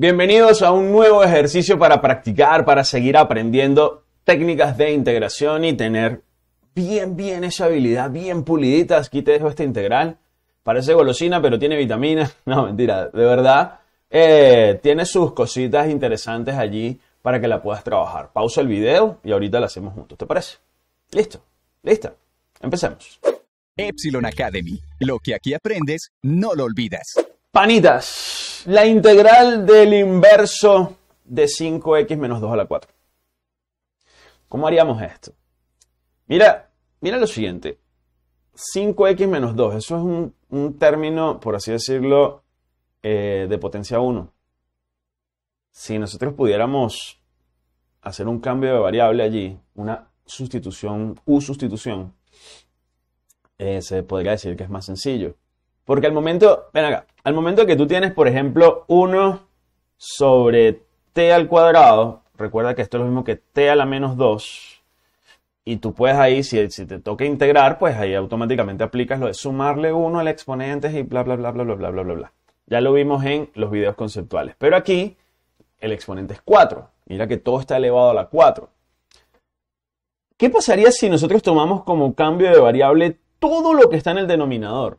Bienvenidos a un nuevo ejercicio para practicar, para seguir aprendiendo técnicas de integración y tener bien, bien esa habilidad, bien puliditas, Aquí te dejo esta integral. Parece golosina, pero tiene vitaminas. No, mentira, de verdad. Eh, tiene sus cositas interesantes allí para que la puedas trabajar. Pausa el video y ahorita la hacemos juntos. ¿Te parece? Listo, listo, Empecemos. Epsilon Academy. Lo que aquí aprendes, no lo olvidas. Panitas, la integral del inverso de 5x menos 2 a la 4. ¿Cómo haríamos esto? Mira, mira lo siguiente. 5x menos 2, eso es un, término, por así decirlo, eh, de potencia 1. Si nosotros pudiéramos hacer un cambio de variable allí, una sustitución, u sustitución, eh, se podría decir que es más sencillo. Porque al momento, ven acá, al momento que tú tienes, por ejemplo, 1 sobre t al cuadrado, recuerda que esto es lo mismo que t a la menos 2, y tú puedes ahí, si, te toca integrar, pues ahí automáticamente aplicas lo de sumarle 1 al exponente y bla, bla, bla, bla, bla, bla, bla, bla, bla. Ya lo vimos en los videos conceptuales. Pero aquí el exponente es 4. Mira que todo está elevado a la 4. ¿Qué pasaría si nosotros tomamos como cambio de variable todo lo que está en el denominador?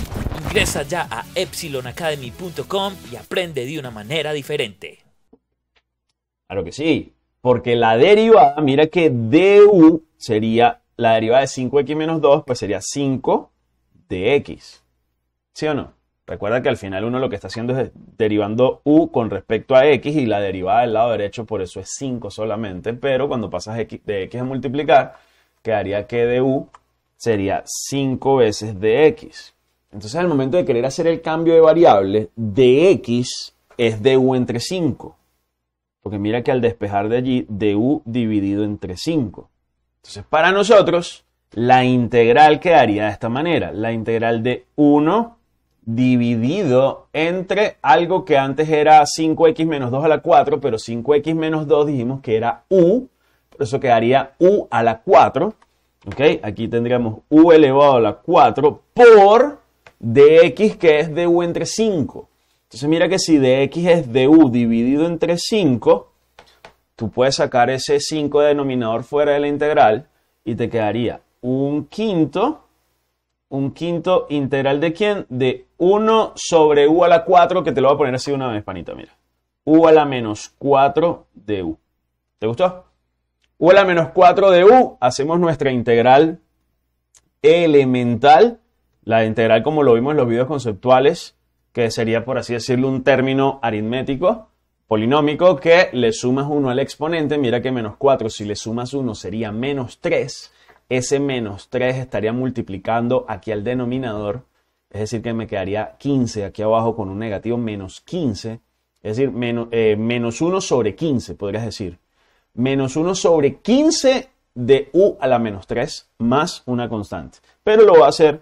Ingresa ya a epsilonacademy.com y aprende de una manera diferente. Claro que sí, porque la derivada, mira que du sería la derivada de 5x menos 2, pues sería 5 de x. ¿Sí o no? Recuerda que al final uno lo que está haciendo es derivando u con respecto a x y la derivada del lado derecho, por eso es 5 solamente, pero cuando pasas de x a multiplicar, quedaría que du sería 5 veces de x. Entonces, al momento de querer hacer el cambio de variable, dx es du entre 5. Porque mira que al despejar de allí, du dividido entre 5. Entonces, para nosotros, la integral quedaría de esta manera. La integral de 1 dividido entre algo que antes era 5x menos 2 a la 4, pero 5x menos 2 dijimos que era u, por eso quedaría u a la 4. Aquí tendríamos u elevado a la 4 por dx que es de u entre 5. Entonces mira que si dx es du dividido entre 5, tú puedes sacar ese 5 de denominador fuera de la integral y te quedaría un quinto, un quinto integral de quién? De 1 sobre u a la 4, que te lo voy a poner así una vez, panita, mira. u a la menos 4 de u. ¿Te gustó? u a la menos 4 de u, hacemos nuestra integral elemental la integral, como lo vimos en los videos conceptuales, que sería, por así decirlo, un término aritmético, polinómico, que le sumas 1 al exponente, mira que menos 4, si le sumas 1 sería menos 3, ese menos 3 estaría multiplicando aquí al denominador, es decir, que me quedaría 15 aquí abajo con un negativo menos 15, es decir, eh, menos, menos 1 sobre 15, podrías decir. Menos 1 sobre 15 de u a la menos 3 más una constante. Pero lo va a hacer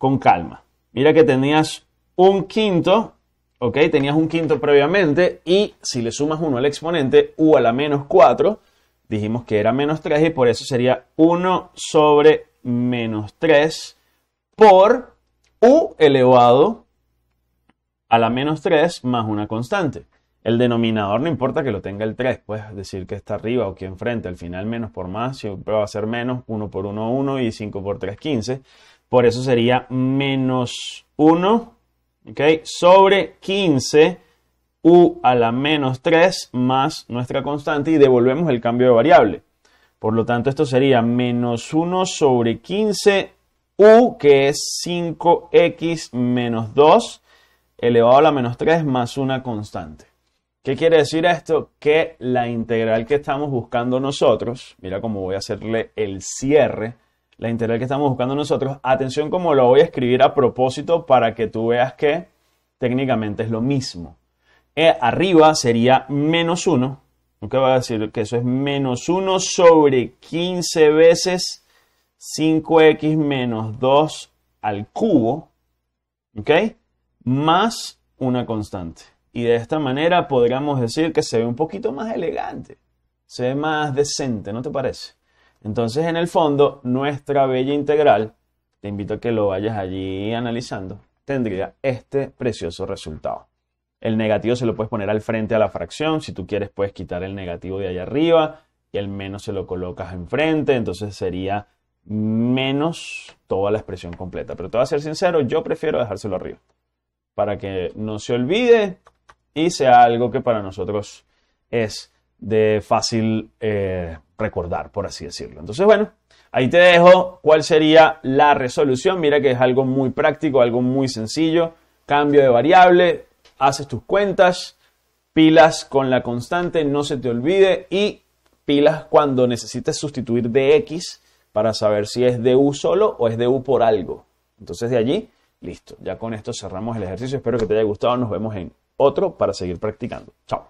con calma. Mira que tenías un quinto, ¿ok? Tenías un quinto previamente y si le sumas 1 al exponente, u a la menos 4, dijimos que era menos 3 y por eso sería 1 sobre menos 3 por u elevado a la menos 3 más una constante. El denominador no importa que lo tenga el 3, puedes decir que está arriba o que enfrente, al final menos por más, siempre va a ser menos, 1 por 1, 1 y 5 por 3, 15. Por eso sería menos 1 sobre 15 u a la menos 3 más nuestra constante y devolvemos el cambio de variable. Por lo tanto, esto sería menos 1 sobre 15 u, que es 5x menos 2 elevado a la menos 3 más una constante. ¿Qué quiere decir esto? Que la integral que estamos buscando nosotros, mira cómo voy a hacerle el cierre la integral que estamos buscando nosotros. Atención como lo voy a escribir a propósito para que tú veas que técnicamente es lo mismo. E arriba sería menos 1, que va a decir que eso es menos 1 sobre 15 veces 5x menos 2 al cubo, ¿ok? Más una constante. Y de esta manera podríamos decir que se ve un poquito más elegante, se ve más decente, ¿no te parece? Entonces, en el fondo, nuestra bella integral, te invito a que lo vayas allí analizando, tendría este precioso resultado. El negativo se lo puedes poner al frente a la fracción. Si tú quieres, puedes quitar el negativo de allá arriba y el menos se lo colocas enfrente. Entonces sería menos toda la expresión completa. Pero te voy a ser sincero, yo prefiero dejárselo arriba. Para que no se olvide y sea algo que para nosotros es de fácil eh, recordar, por así decirlo. Entonces, bueno, ahí te dejo cuál sería la resolución. Mira que es algo muy práctico, algo muy sencillo. Cambio de variable, haces tus cuentas, pilas con la constante, no se te olvide, y pilas cuando necesites sustituir de X para saber si es de U solo o es de U por algo. Entonces de allí, listo. Ya con esto cerramos el ejercicio. Espero que te haya gustado. Nos vemos en otro para seguir practicando. Chao.